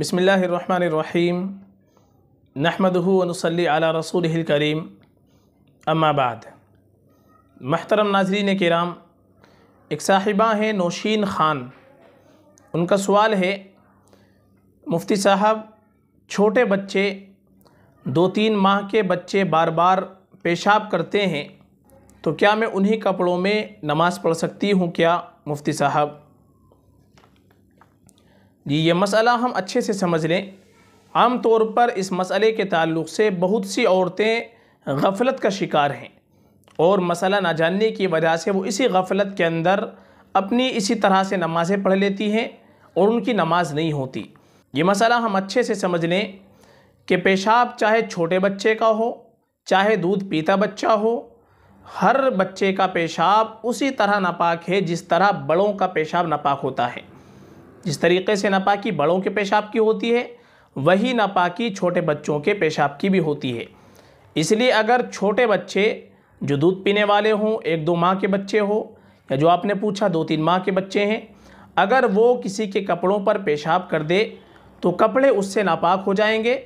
बसमीम नहमदनसली अला रसूल करीम अम्माबाद महतरम नाजरीन कराम एक साहिबा हैं नौशीन ख़ान उनका सवाल है मुफ्ती साहब छोटे बच्चे दो तीन माह के बच्चे बार बार पेशाब करते हैं तो क्या मैं उन्हीं कपड़ों में नमाज़ पढ़ सकती हूँ क्या मुफ्ती साहब जी ये मसला हम अच्छे से समझ लें आम तौर पर इस मसले के ताल्लुक से बहुत सी औरतें गफलत का शिकार हैं और मसला ना जानने की वजह से वो इसी गफलत के अंदर अपनी इसी तरह से नमाज़ें पढ़ लेती हैं और उनकी नमाज नहीं होती ये मसला हम अच्छे से समझ लें कि पेशाब चाहे छोटे बच्चे का हो चाहे दूध पीता बच्चा हो हर बच्चे का पेशाब उसी तरह नापाक है जिस तरह बड़ों का पेशाब नापाक होता है जिस तरीके से नापाकी बड़ों के पेशाब की होती है वही नापाकी छोटे बच्चों के पेशाब की भी होती है इसलिए अगर छोटे बच्चे जो दूध पीने वाले हों एक दो माह के बच्चे हो या जो आपने पूछा दो तीन माह के बच्चे हैं अगर वो किसी के कपड़ों पर पेशाब कर दे तो कपड़े उससे नापाक हो जाएंगे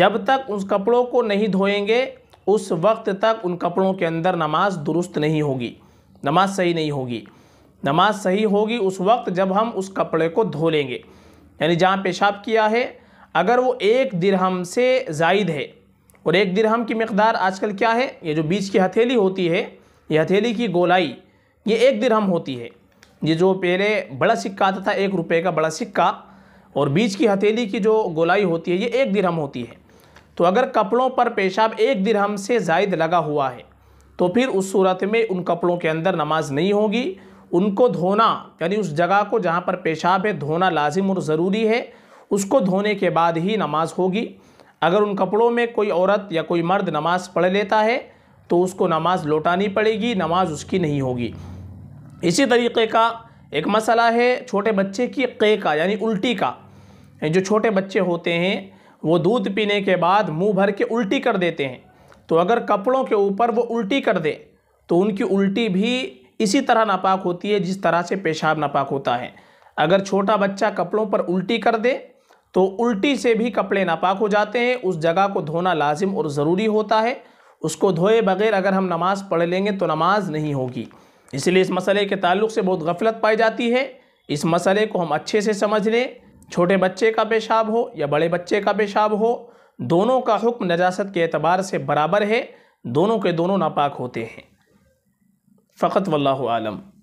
जब तक उस कपड़ों को नहीं धोएंगे उस वक्त तक उन कपड़ों के अंदर नमाज दुरुस्त नहीं होगी नमाज सही नहीं होगी नमाज सही होगी उस वक्त जब हम उस कपड़े को धो लेंगे यानी जहाँ पेशाब किया है अगर वो एक दिरहम से जायद है और एक दिरहम की मकदार आजकल क्या है ये जो बीच की हथेली होती है ये हथेली की गोलाई ये एक दिरहम होती है ये जो पहले बड़ा सिक्का आता था एक रुपये का बड़ा सिक्का और बीच की हथेली की जो गोलाई होती है ये एक दिरहम होती है तो अगर कपड़ों पर पेशाब एक दिरहम से जायद लगा हुआ है तो फिर उस सूरत में उन कपड़ों के अंदर नमाज नहीं होगी उनको धोना यानी उस जगह को जहाँ पर पेशाब है धोना लाजिम और ज़रूरी है उसको धोने के बाद ही नमाज़ होगी अगर उन कपड़ों में कोई औरत या कोई मर्द नमाज़ पढ़ लेता है तो उसको नमाज़ लौटानी पड़ेगी नमाज़ उसकी नहीं होगी इसी तरीके का एक मसला है छोटे बच्चे की क़े का यानी उल्टी का जो छोटे बच्चे होते हैं वो दूध पीने के बाद मुंह भर के उल्टी कर देते हैं तो अगर कपड़ों के ऊपर वो उल्टी कर दे तो उनकी उल्टी भी इसी तरह नापाक होती है जिस तरह से पेशाब नापाक होता है अगर छोटा बच्चा कपड़ों पर उल्टी कर दे तो उल्टी से भी कपड़े नापाक हो जाते हैं उस जगह को धोना लाजिम और ज़रूरी होता है उसको धोए बगैर अगर हम नमाज़ पढ़ लेंगे तो नमाज नहीं होगी इसलिए इस मसले के ताल्लुक से बहुत गफलत पाई जाती है इस मसले को हम अच्छे से समझ लें छोटे बच्चे का पेशाब हो या बड़े बच्चे का पेशाब हो दोनों का हुक्म नजासत के अतबार से बराबर है दोनों के दोनों नापाक होते हैं فقط والله أعلم